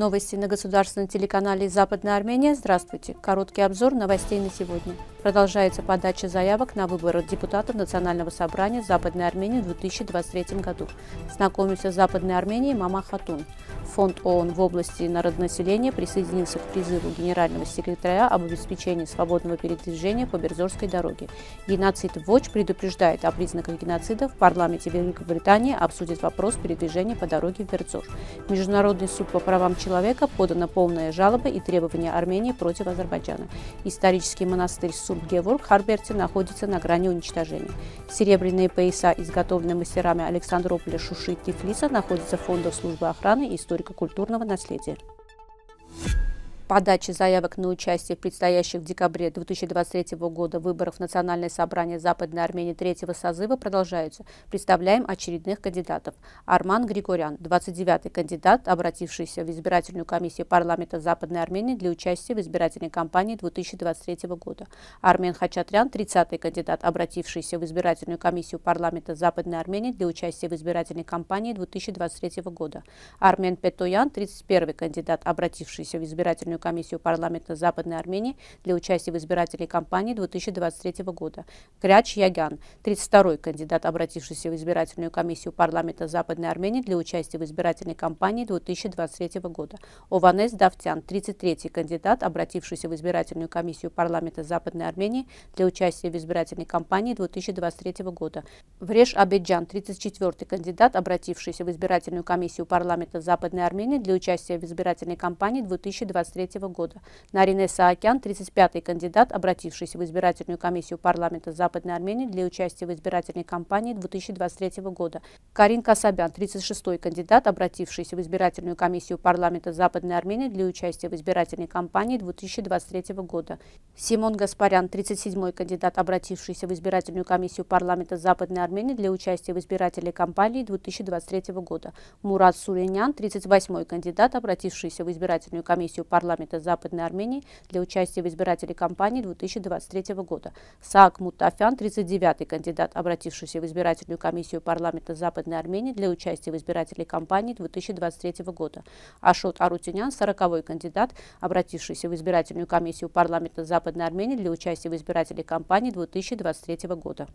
Новости на государственном телеканале «Западная Армения». Здравствуйте. Короткий обзор новостей на сегодня. Продолжается подача заявок на выборы депутатов Национального собрания Западной Армении в 2023 году. Знакомимся с Западной Арменией Мама Хатун. Фонд ООН в области народонаселения присоединился к призыву генерального секретаря об обеспечении свободного передвижения по Берзорской дороге. Геноцид ВОЧ предупреждает о признаках геноцида. В парламенте Великобритании обсудит вопрос передвижения по дороге в Берзор. Международный суд по правам человека подана полная жалоба и требования Армении против Азербайджана. Исторический монастырь Субгеворг Харберти находится на грани уничтожения. Серебряные пояса, изготовленные мастерами Александрополя Шуши Тифлиса, находятся в фондах службы охраны и истории историко-культурного наследия подачи заявок на участие в предстоящих в декабре 2023 года выборах в Национальное собрание Западной Армении третьего созыва продолжаются. Представляем очередных кандидатов. Арман Григорян, 29-й кандидат, обратившийся в избирательную комиссию парламента Западной Армении для участия в избирательной кампании 2023 года. Армен Хачатрян, 30-й кандидат, обратившийся в избирательную комиссию парламента Западной Армении для участия в избирательной кампании 2023 года. Армен Петоян, 31-й кандидат, обратившийся в избирательную избирательную комиссию парламента Западной Армении для участия в избирательной кампании 2023 года. Кряч Ягян, 32-й кандидат, обратившийся в избирательную комиссию парламента Западной Армении для участия в избирательной кампании 2023 года. Ованес Давтян, 33-й кандидат, обратившийся в избирательную комиссию парламента Западной Армении для участия в избирательной кампании 2023 года. Вреш Абеджан, 34-й кандидат, обратившийся в избирательную комиссию парламента Западной Армении для участия в избирательной кампании 2023 2023 года. Нарин Саакян, 35-й кандидат, обратившийся в избирательную комиссию парламента Западной Армении для участия в избирательной кампании 2023 года. Карин Касабян, 36-й кандидат, обратившийся в избирательную комиссию парламента Западной Армении для участия в избирательной кампании 2023 года. Симон Гаспарян, 37-й кандидат, обратившийся в избирательную комиссию парламента Западной Армении для участия в избирательной кампании 2023 года. Мурат Суринян, 38-й кандидат, обратившийся в избирательную комиссию парламента парламента Западной Армении для участия в избирателей кампании 2023 года. Саак Мутафян, 39-й кандидат, обратившийся в избирательную комиссию парламента Западной Армении для участия в избирателей кампании 2023 года. Ашот Арутюнян, 40-й кандидат, обратившийся в избирательную комиссию парламента Западной Армении для участия в избирателей кампании 2023 года.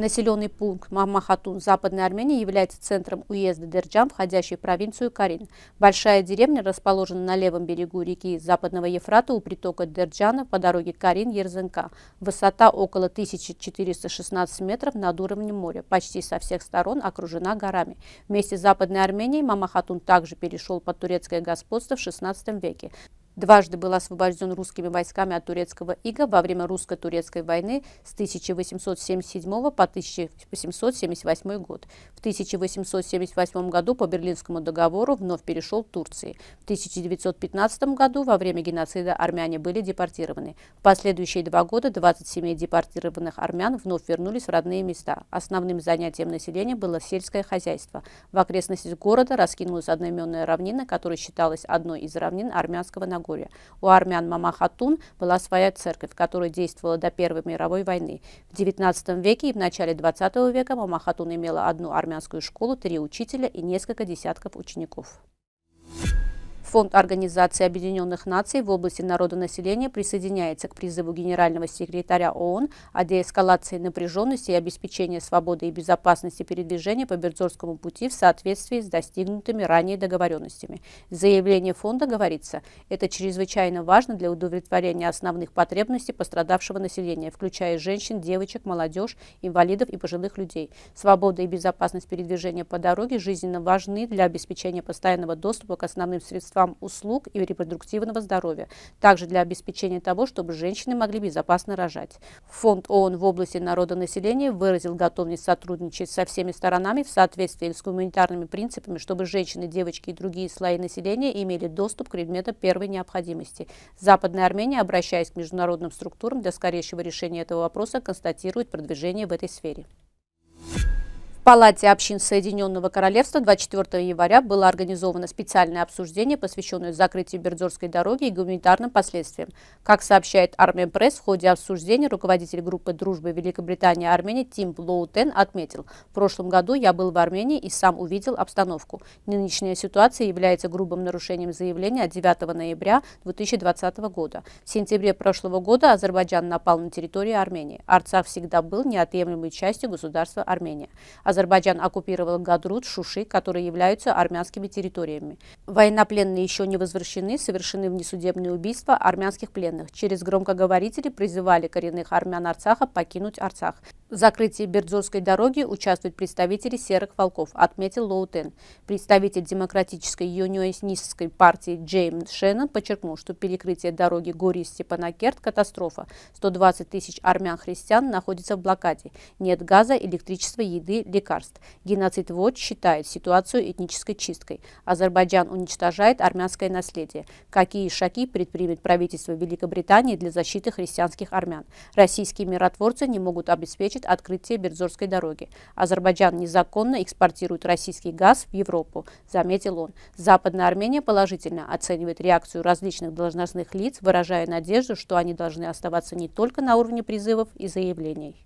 Населенный пункт Мамахатун Западной Армении является центром уезда Дерджам, входящей в провинцию Карин. Большая деревня расположена на левом берегу реки Западного Ефрата у притока Дерджана по дороге Карин-Ерзенка. Высота около 1416 метров над уровнем моря. Почти со всех сторон окружена горами. Вместе с Западной Арменией Мамахатун также перешел под турецкое господство в XVI веке дважды был освобожден русскими войсками от турецкого ига во время русско-турецкой войны с 1877 по 1878 год. В 1878 году по Берлинскому договору вновь перешел Турции. В 1915 году во время геноцида армяне были депортированы. В последующие два года 20 семей депортированных армян вновь вернулись в родные места. Основным занятием населения было сельское хозяйство. В окрестностях города раскинулась одноименная равнина, которая считалась одной из равнин армянского народа. Черногория. У армян Мамахатун была своя церковь, которая действовала до Первой мировой войны. В XIX веке и в начале XX века Мамахатун имела одну армянскую школу, три учителя и несколько десятков учеников. Thank you Фонд Организации Объединенных Наций в области народонаселения присоединяется к призыву Генерального секретаря ООН о деэскалации напряженности и обеспечении свободы и безопасности передвижения по Бердзорскому пути в соответствии с достигнутыми ранее договоренностями. Заявление фонда говорится, это чрезвычайно важно для удовлетворения основных потребностей пострадавшего населения, включая женщин, девочек, молодежь, инвалидов и пожилых людей. Свобода и безопасность передвижения по дороге жизненно важны для обеспечения постоянного доступа к основным средствам вам услуг и репродуктивного здоровья, также для обеспечения того, чтобы женщины могли безопасно рожать. Фонд ООН в области народонаселения выразил готовность сотрудничать со всеми сторонами в соответствии с гуманитарными принципами, чтобы женщины, девочки и другие слои населения имели доступ к предметам первой необходимости. Западная Армения, обращаясь к международным структурам для скорейшего решения этого вопроса, констатирует продвижение в этой сфере. Палате общин Соединенного Королевства 24 января было организовано специальное обсуждение, посвященное закрытию Бердзорской дороги и гуманитарным последствиям. Как сообщает Армия Пресс, в ходе обсуждения руководитель группы дружбы Великобритании и Армении Тим Блоутен отметил, в прошлом году я был в Армении и сам увидел обстановку. Нынешняя ситуация является грубым нарушением заявления от 9 ноября 2020 года. В сентябре прошлого года Азербайджан напал на территорию Армении. Арцах всегда был неотъемлемой частью государства Армения. Азербайджан оккупировал Гадрут, Шуши, которые являются армянскими территориями. Военнопленные еще не возвращены, совершены внесудебные убийства армянских пленных. Через громкоговорители призывали коренных армян Арцаха покинуть Арцах. В закрытии Бердзорской дороги участвуют представители «Серых волков», отметил Лоутен. Представитель демократической юнионистской партии Джеймс Шеннон подчеркнул, что перекрытие дороги Горис-Степанакерт – катастрофа. 120 тысяч армян-христиан находятся в блокаде. Нет газа, электричества, еды, лекарств лекарств. Геноцид ВОЧ считает ситуацию этнической чисткой. Азербайджан уничтожает армянское наследие. Какие шаги предпримет правительство Великобритании для защиты христианских армян? Российские миротворцы не могут обеспечить открытие Берзорской дороги. Азербайджан незаконно экспортирует российский газ в Европу, заметил он. Западная Армения положительно оценивает реакцию различных должностных лиц, выражая надежду, что они должны оставаться не только на уровне призывов и заявлений.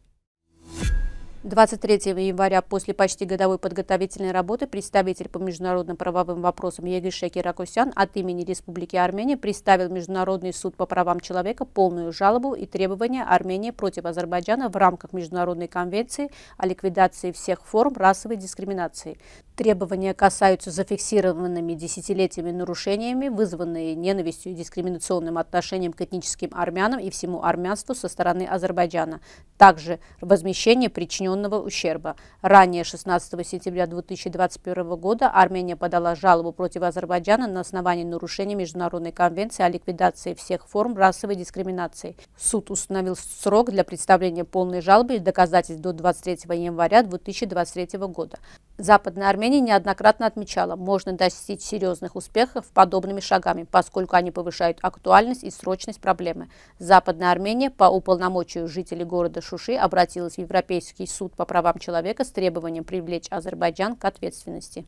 23 января после почти годовой подготовительной работы представитель по международным правовым вопросам Егише Киракосян от имени Республики Армения представил Международный суд по правам человека полную жалобу и требования Армении против Азербайджана в рамках Международной конвенции о ликвидации всех форм расовой дискриминации. Требования касаются зафиксированными десятилетиями нарушениями, вызванные ненавистью и дискриминационным отношением к этническим армянам и всему армянству со стороны Азербайджана. Также возмещение причиненных причиненного ущерба. Ранее 16 сентября 2021 года Армения подала жалобу против Азербайджана на основании нарушения Международной конвенции о ликвидации всех форм расовой дискриминации. Суд установил срок для представления полной жалобы и доказательств до 23 января 2023 года. Западная Армения неоднократно отмечала, можно достичь серьезных успехов подобными шагами, поскольку они повышают актуальность и срочность проблемы. Западная Армения по уполномочию жителей города Шуши обратилась в Европейский суд по правам человека с требованием привлечь Азербайджан к ответственности.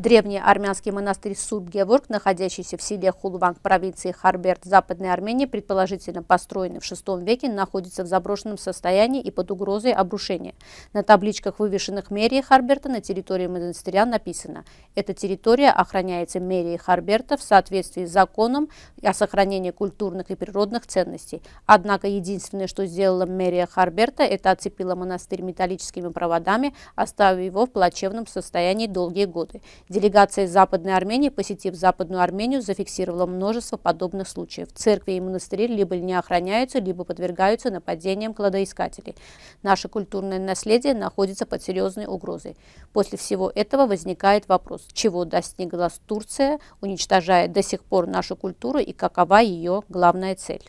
Древний армянский монастырь Субгеворг, находящийся в селе Хулванг провинции Харберт Западной Армении, предположительно построенный в VI веке, находится в заброшенном состоянии и под угрозой обрушения. На табличках, вывешенных мэрией Харберта на территории монастыря написано «Эта территория охраняется мэрией Харберта в соответствии с законом о сохранении культурных и природных ценностей». Однако единственное, что сделала мэрия Харберта, это оцепила монастырь металлическими проводами, оставив его в плачевном состоянии долгие годы. Делегация из Западной Армении, посетив Западную Армению, зафиксировала множество подобных случаев. Церкви и монастыри либо не охраняются, либо подвергаются нападениям кладоискателей. Наше культурное наследие находится под серьезной угрозой. После всего этого возникает вопрос, чего достигла Турция, уничтожая до сих пор нашу культуру и какова ее главная цель.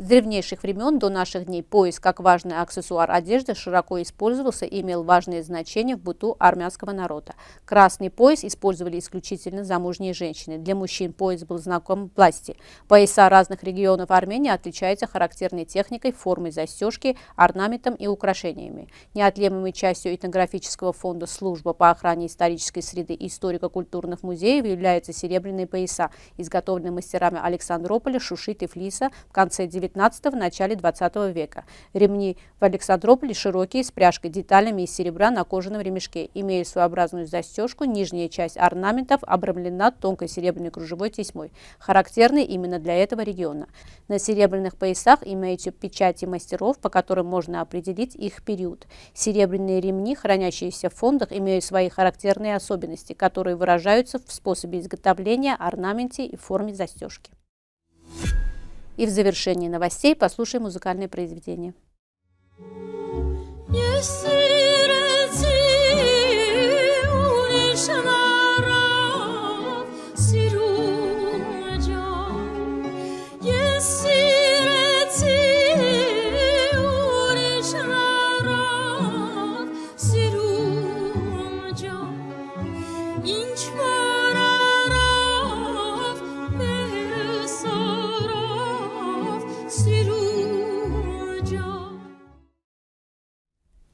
С древнейших времен до наших дней пояс, как важный аксессуар одежды, широко использовался и имел важное значение в быту армянского народа. Красный пояс использовали исключительно замужние женщины. Для мужчин пояс был знаком власти. Пояса разных регионов Армении отличаются характерной техникой, формой застежки, орнаментом и украшениями. Неотъемлемой частью этнографического фонда «Служба по охране исторической среды» и историко-культурных музеев являются серебряные пояса, изготовленные мастерами Александрополя, и флиса в конце 19 XIX – начале XX века. Ремни в Александрополе широкие, с пряжкой, деталями из серебра на кожаном ремешке, имея своеобразную застежку, нижняя часть орнаментов обрамлена тонкой серебряной кружевой тесьмой, характерной именно для этого региона. На серебряных поясах имеются печати мастеров, по которым можно определить их период. Серебряные ремни, хранящиеся в фондах, имеют свои характерные особенности, которые выражаются в способе изготовления, орнаменте и форме застежки. И в завершении новостей послушаем музыкальное произведение. inch more.